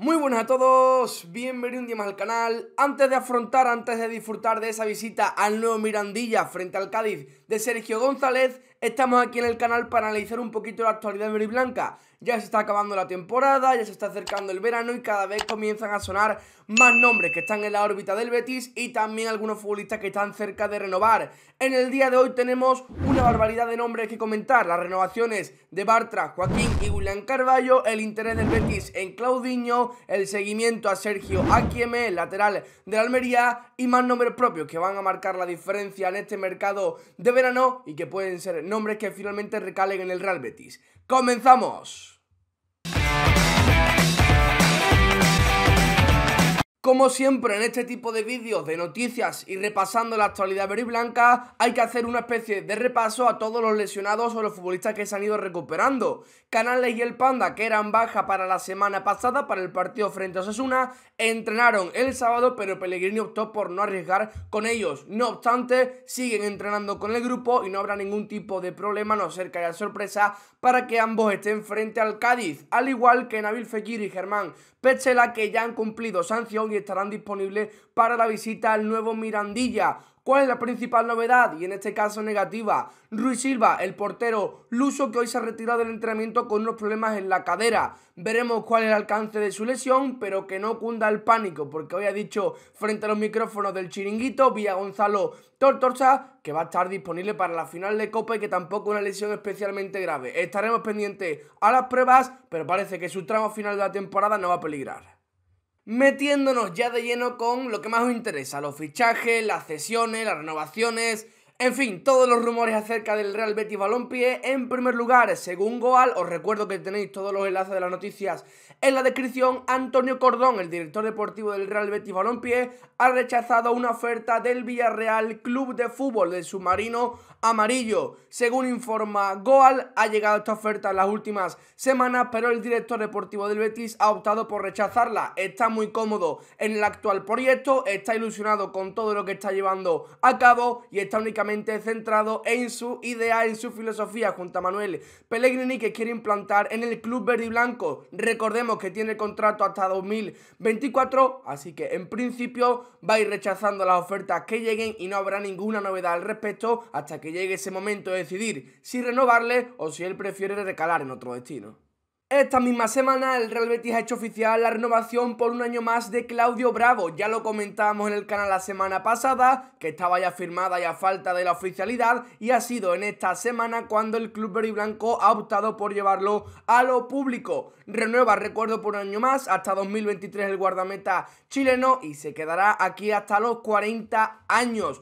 Muy buenas a todos, bienvenidos un día más al canal. Antes de afrontar, antes de disfrutar de esa visita al nuevo Mirandilla frente al Cádiz de Sergio González, Estamos aquí en el canal para analizar un poquito la actualidad de Blanca. Ya se está acabando la temporada, ya se está acercando el verano y cada vez comienzan a sonar más nombres que están en la órbita del Betis y también algunos futbolistas que están cerca de renovar. En el día de hoy tenemos una barbaridad de nombres que comentar, las renovaciones de Bartra, Joaquín y Julián Carballo, el interés del Betis en Claudiño, el seguimiento a Sergio Aquieme, el lateral de la Almería y más nombres propios que van a marcar la diferencia en este mercado de verano y que pueden ser nombres que finalmente recalen en el Real Betis. ¡Comenzamos! Como siempre en este tipo de vídeos de noticias y repasando la actualidad veriblanca hay que hacer una especie de repaso a todos los lesionados o los futbolistas que se han ido recuperando. Canales y el Panda, que eran baja para la semana pasada para el partido frente a Osasuna, entrenaron el sábado, pero Pellegrini optó por no arriesgar con ellos. No obstante, siguen entrenando con el grupo y no habrá ningún tipo de problema, no ser que haya sorpresa, para que ambos estén frente al Cádiz, al igual que Nabil Fekir y Germán pese que ya han cumplido sanción y estarán disponibles para la visita al nuevo Mirandilla. ¿Cuál es la principal novedad? Y en este caso negativa. Ruiz Silva, el portero luso que hoy se ha retirado del entrenamiento con unos problemas en la cadera. Veremos cuál es el alcance de su lesión, pero que no cunda el pánico, porque hoy ha dicho frente a los micrófonos del chiringuito vía Gonzalo Tortorsa que va a estar disponible para la final de Copa y que tampoco una lesión especialmente grave. Estaremos pendientes a las pruebas, pero parece que su tramo final de la temporada no va a peligrar metiéndonos ya de lleno con lo que más os interesa, los fichajes, las cesiones, las renovaciones, en fin, todos los rumores acerca del Real Betis Balompié. En primer lugar, según Goal, os recuerdo que tenéis todos los enlaces de las noticias en la descripción. Antonio Cordón, el director deportivo del Real Betis Balompié, ha rechazado una oferta del Villarreal Club de Fútbol del submarino amarillo. Según informa Goal, ha llegado esta oferta en las últimas semanas, pero el director deportivo del Betis ha optado por rechazarla. Está muy cómodo en el actual proyecto, está ilusionado con todo lo que está llevando a cabo y está únicamente centrado en su idea, en su filosofía, junto a Manuel Pellegrini, que quiere implantar en el club verde y blanco. Recordemos que tiene contrato hasta 2024, así que en principio va a ir rechazando las ofertas que lleguen y no habrá ninguna novedad al respecto hasta que llegue ese momento de decidir si renovarle o si él prefiere recalar en otro destino. Esta misma semana el Real Betis ha hecho oficial la renovación por un año más de Claudio Bravo. Ya lo comentábamos en el canal la semana pasada, que estaba ya firmada y a falta de la oficialidad, y ha sido en esta semana cuando el club Veriblanco ha optado por llevarlo a lo público. Renueva, recuerdo, por un año más, hasta 2023 el guardameta chileno y se quedará aquí hasta los 40 años.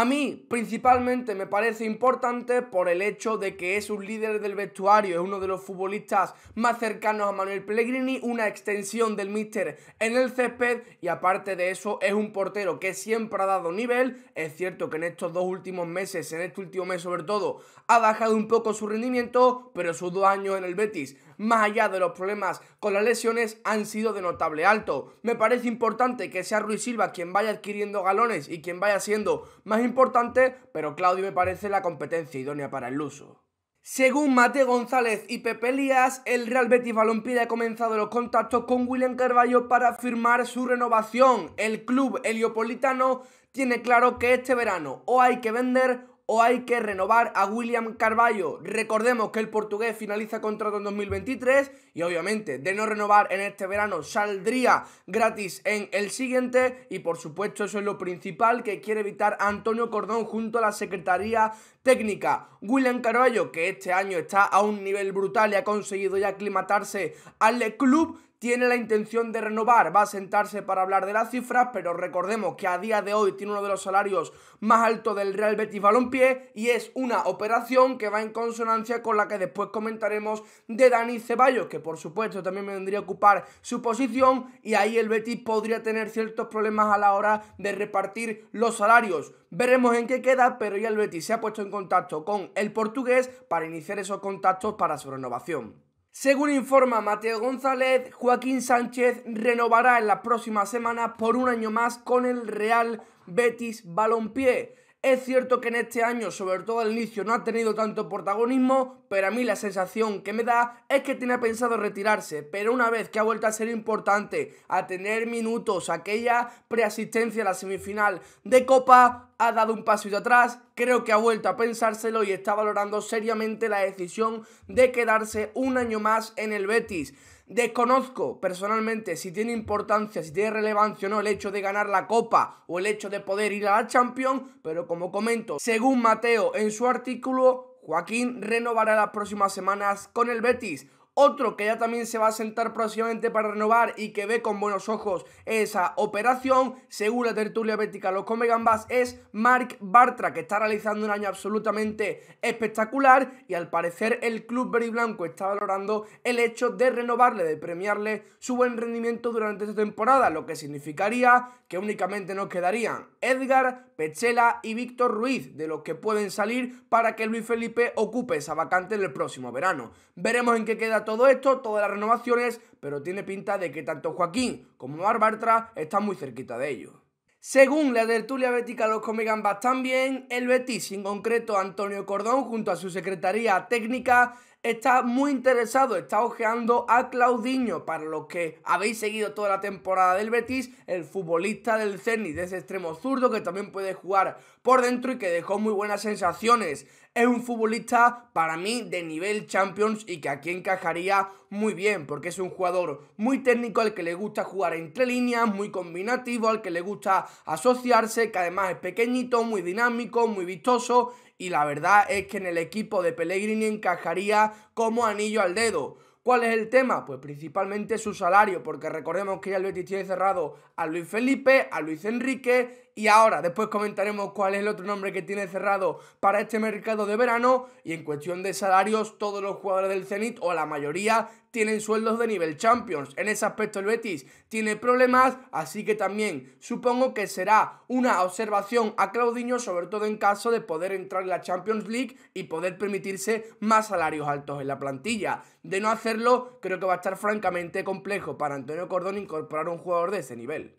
A mí principalmente me parece importante por el hecho de que es un líder del vestuario, es uno de los futbolistas más cercanos a Manuel Pellegrini, una extensión del míster en el césped y aparte de eso es un portero que siempre ha dado nivel. Es cierto que en estos dos últimos meses, en este último mes sobre todo, ha bajado un poco su rendimiento, pero sus dos años en el Betis más allá de los problemas con las lesiones, han sido de notable alto. Me parece importante que sea Ruiz Silva quien vaya adquiriendo galones y quien vaya siendo más importante, pero Claudio me parece la competencia idónea para el uso. Según Mate González y Pepe Elías, el Real Betis Balompié ha comenzado los contactos con William Carballo para firmar su renovación. El club heliopolitano tiene claro que este verano o hay que vender o hay que renovar a William Carballo. Recordemos que el portugués finaliza contrato en 2023 y obviamente de no renovar en este verano saldría gratis en el siguiente y por supuesto eso es lo principal que quiere evitar Antonio Cordón junto a la Secretaría técnica. William Carballo, que este año está a un nivel brutal y ha conseguido ya aclimatarse al club, tiene la intención de renovar, va a sentarse para hablar de las cifras, pero recordemos que a día de hoy tiene uno de los salarios más altos del Real Betis Balompié y es una operación que va en consonancia con la que después comentaremos de Dani Ceballos, que por supuesto también vendría a ocupar su posición y ahí el Betis podría tener ciertos problemas a la hora de repartir los salarios. Veremos en qué queda, pero ya el Betis se ha puesto en contacto con el portugués para iniciar esos contactos para su renovación. Según informa Mateo González, Joaquín Sánchez renovará en las próximas semanas por un año más con el Real Betis Balompié. Es cierto que en este año, sobre todo al inicio, no ha tenido tanto protagonismo, pero a mí la sensación que me da es que tiene pensado retirarse, pero una vez que ha vuelto a ser importante, a tener minutos, aquella preasistencia a la semifinal de Copa, ha dado un pasito atrás, creo que ha vuelto a pensárselo y está valorando seriamente la decisión de quedarse un año más en el Betis. Desconozco personalmente si tiene importancia, si tiene relevancia o no el hecho de ganar la Copa o el hecho de poder ir a la Champions, pero como comento, según Mateo en su artículo, Joaquín renovará las próximas semanas con el Betis. Otro que ya también se va a sentar próximamente para renovar y que ve con buenos ojos esa operación, según la tertulia vertical los Come Gambas, es Mark Bartra, que está realizando un año absolutamente espectacular y al parecer el club veriblanco blanco está valorando el hecho de renovarle, de premiarle su buen rendimiento durante esta temporada, lo que significaría que únicamente nos quedarían Edgar, Petzela y Víctor Ruiz, de los que pueden salir para que Luis Felipe ocupe esa vacante en el próximo verano. Veremos en qué queda todo esto, todas las renovaciones, pero tiene pinta de que tanto Joaquín como Mar Bartra están muy cerquita de ello. Según la tertulia bética, los comegambas también, el Betis, en concreto Antonio Cordón, junto a su secretaría técnica, está muy interesado, está ojeando a Claudinho. Para los que habéis seguido toda la temporada del Betis, el futbolista del Zenit, de ese extremo zurdo que también puede jugar por dentro y que dejó muy buenas sensaciones. Es un futbolista para mí de nivel Champions y que aquí encajaría muy bien porque es un jugador muy técnico al que le gusta jugar entre líneas, muy combinativo, al que le gusta asociarse, que además es pequeñito, muy dinámico, muy vistoso y la verdad es que en el equipo de Pellegrini encajaría como anillo al dedo. ¿Cuál es el tema? Pues principalmente su salario, porque recordemos que ya el Betis tiene cerrado a Luis Felipe, a Luis Enrique y ahora después comentaremos cuál es el otro nombre que tiene cerrado para este mercado de verano y en cuestión de salarios todos los jugadores del Zenit o la mayoría tienen sueldos de nivel Champions. En ese aspecto el Betis tiene problemas, así que también supongo que será una observación a Claudinho, sobre todo en caso de poder entrar en la Champions League y poder permitirse más salarios altos en la plantilla. De no hacerlo, creo que va a estar francamente complejo para Antonio Cordón incorporar un jugador de ese nivel.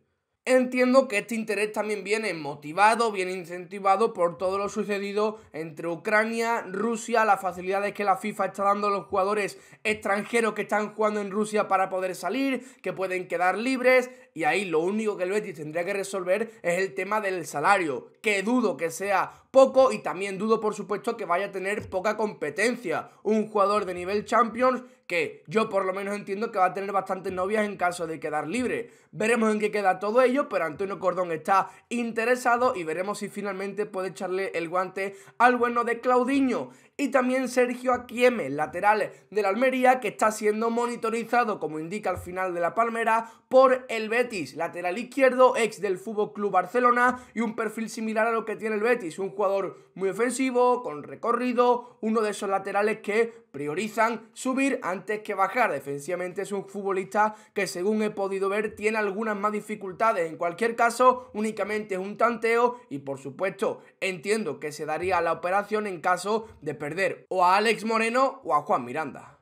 Entiendo que este interés también viene motivado, viene incentivado por todo lo sucedido entre Ucrania, Rusia, las facilidades que la FIFA está dando a los jugadores extranjeros que están jugando en Rusia para poder salir, que pueden quedar libres, y ahí lo único que el Betis tendría que resolver es el tema del salario, que dudo que sea poco y también dudo por supuesto que vaya a tener poca competencia. Un jugador de nivel Champions que yo por lo menos entiendo que va a tener bastantes novias en caso de quedar libre. Veremos en qué queda todo ello, pero Antonio Cordón está interesado y veremos si finalmente puede echarle el guante al bueno de Claudiño. Y también Sergio Aquieme, lateral de la Almería, que está siendo monitorizado, como indica al final de la palmera, por el Betis, lateral izquierdo, ex del Fútbol Club Barcelona y un perfil similar a lo que tiene el Betis, un jugador muy ofensivo, con recorrido, uno de esos laterales que priorizan subir antes que bajar. Defensivamente es un futbolista que según he podido ver tiene algunas más dificultades. En cualquier caso, únicamente es un tanteo y por supuesto entiendo que se daría la operación en caso de perder o a Alex Moreno o a Juan Miranda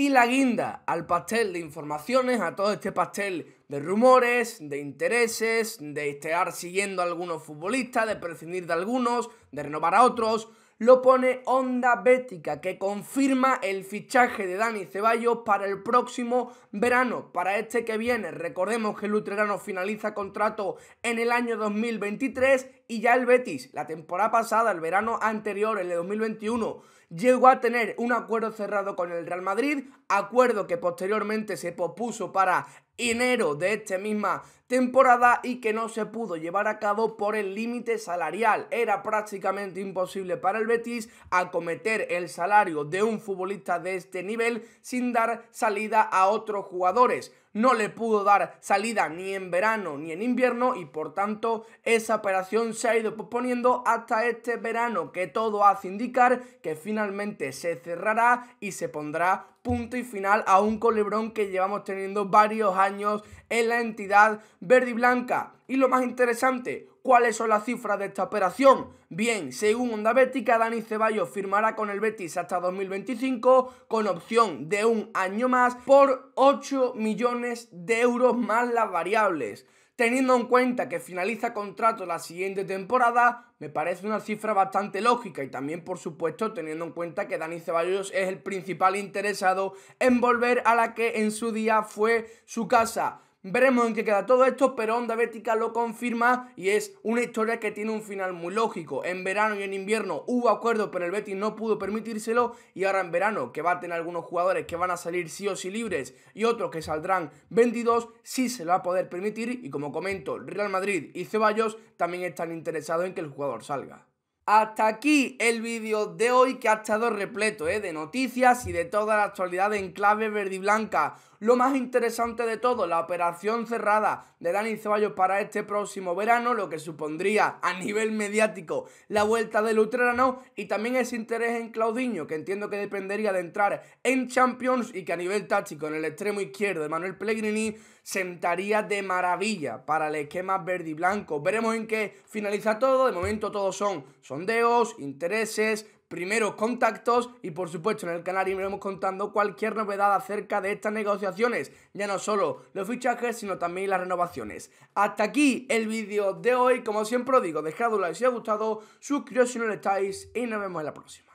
y la guinda al pastel de informaciones, a todo este pastel de rumores, de intereses, de estar siguiendo a algunos futbolistas, de prescindir de algunos, de renovar a otros, lo pone Onda Bética, que confirma el fichaje de Dani Ceballos para el próximo verano, para este que viene. Recordemos que el Luterano finaliza contrato en el año 2023 y ya el Betis, la temporada pasada, el verano anterior, el de 2021, llegó a tener un acuerdo cerrado con el Real Madrid, acuerdo que posteriormente se pospuso para enero de esta misma temporada y que no se pudo llevar a cabo por el límite salarial. Era prácticamente imposible para el Betis acometer el salario de un futbolista de este nivel sin dar salida a otros jugadores no le pudo dar salida ni en verano ni en invierno y por tanto esa operación se ha ido posponiendo hasta este verano que todo hace indicar que finalmente se cerrará y se pondrá punto y final a un colebrón que llevamos teniendo varios años en la entidad verde y blanca. Y lo más interesante, ¿Cuáles son las cifras de esta operación? Bien, según Onda Bética, Dani Ceballos firmará con el Betis hasta 2025 con opción de un año más por 8 millones de euros más las variables. Teniendo en cuenta que finaliza contrato la siguiente temporada, me parece una cifra bastante lógica y también, por supuesto, teniendo en cuenta que Dani Ceballos es el principal interesado en volver a la que en su día fue su casa. Veremos en qué queda todo esto, pero Onda Bética lo confirma y es una historia que tiene un final muy lógico. En verano y en invierno hubo acuerdo, pero el Betis no pudo permitírselo y ahora en verano, que va a tener algunos jugadores que van a salir sí o sí libres y otros que saldrán vendidos, sí se lo va a poder permitir y como comento, Real Madrid y Ceballos también están interesados en que el jugador salga. Hasta aquí el vídeo de hoy que ha estado repleto ¿eh? de noticias y de toda la actualidad en clave verde y blanca. Lo más interesante de todo, la operación cerrada de Dani Ceballos para este próximo verano, lo que supondría a nivel mediático la vuelta del Lutrano y también ese interés en Claudinho, que entiendo que dependería de entrar en Champions y que a nivel táctico en el extremo izquierdo de Manuel Pellegrini sentaría de maravilla para el esquema verde y blanco. Veremos en qué finaliza todo. De momento todos son sondeos, intereses, primeros contactos y por supuesto en el canal iremos contando cualquier novedad acerca de estas negociaciones, ya no solo los fichajes sino también las renovaciones. Hasta aquí el vídeo de hoy, como siempre os digo, dejad un like si os ha gustado, Suscribíos si no lo estáis y nos vemos en la próxima.